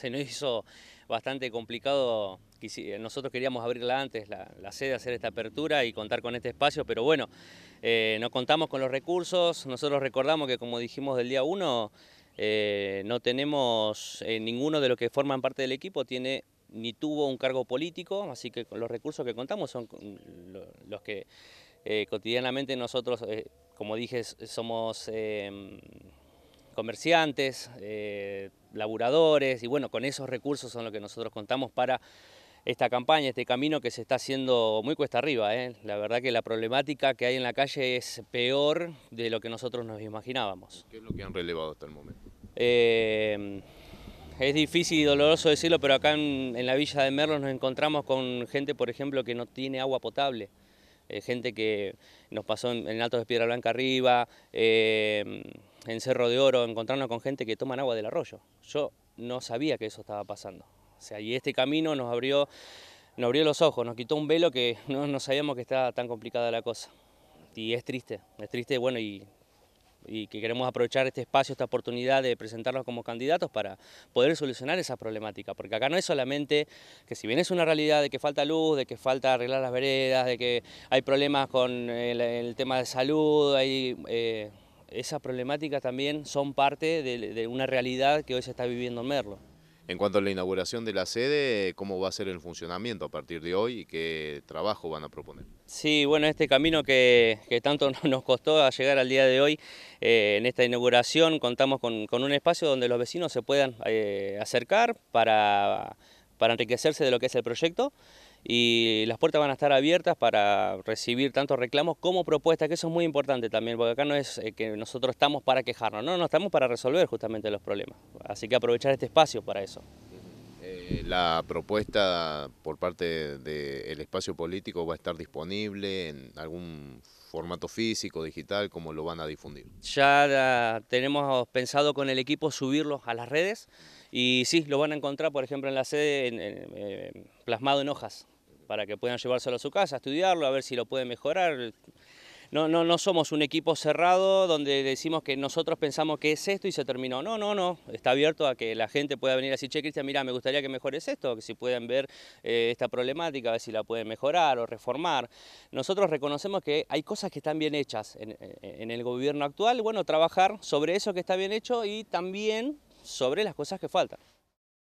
se nos hizo bastante complicado. Nosotros queríamos abrirla antes, la, sede, hacer esta apertura y contar con este espacio, pero bueno, eh, no contamos con los recursos. Nosotros recordamos que, como dijimos del día uno, eh, no tenemos, eh, ninguno de los que forman parte del equipo tiene ni tuvo un cargo político, así que los recursos que contamos son los que cotidianamente nosotros, como dije, somos comerciantes, laburadores y bueno, con esos recursos son los que nosotros contamos para esta campaña, este camino que se está haciendo muy cuesta arriba. ¿eh? La verdad que la problemática que hay en la calle es peor de lo que nosotros nos imaginábamos. ¿Qué es lo que han relevado hasta el momento? Eh, es difícil y doloroso decirlo, pero acá en, la villa de Merlos nos encontramos con gente, por ejemplo, que no tiene agua potable. Eh, gente que nos pasó en, el Alto de Piedra Blanca arriba en Cerro de Oro, encontrarnos con gente que toman agua del arroyo. Yo no sabía que eso estaba pasando. O sea, y este camino nos abrió, nos abrió los ojos, nos quitó un velo que no, sabíamos que estaba tan complicada la cosa. Y es triste, es triste, bueno, y, que queremos aprovechar este espacio, esta oportunidad de presentarnos como candidatos para poder solucionar esa problemática. Porque acá no es solamente que si bien es una realidad de que falta luz, de que falta arreglar las veredas, de que hay problemas con el, tema de salud, hay... Eh, esas problemáticas también son parte de, una realidad que hoy se está viviendo en Merlo. En cuanto a la inauguración de la sede, ¿cómo va a ser el funcionamiento a partir de hoy y qué trabajo van a proponer? Sí, bueno, este camino que, tanto nos costó llegar al día de hoy, eh, en esta inauguración contamos con, un espacio donde los vecinos se puedan eh, acercar para, para enriquecerse de lo que es el proyecto y las puertas van a estar abiertas para recibir tanto reclamos como propuestas, que eso es muy importante también, porque acá no es eh, que nosotros estamos para quejarnos, no, no estamos para resolver justamente los problemas, así que aprovechar este espacio para eso. Eh, la propuesta por parte del espacio político va a estar disponible en algún formato físico, digital, ¿cómo lo van a difundir? Ya tenemos pensado con el equipo subirlo a las redes y sí, lo van a encontrar, por ejemplo, en la sede eh, plasmado en hojas, para que puedan llevárselo a su casa, estudiarlo, a ver si lo pueden mejorar. No, no, no somos un equipo cerrado donde decimos que nosotros pensamos que es esto y se terminó. No, no, no. Está abierto a que la gente pueda venir a decir, che, Cristian, mira, me gustaría que mejores esto, que si pueden ver eh, esta problemática, a ver si la pueden mejorar o reformar. Nosotros reconocemos que hay cosas que están bien hechas en, en el gobierno actual. Bueno, trabajar sobre eso que está bien hecho y también sobre las cosas que faltan.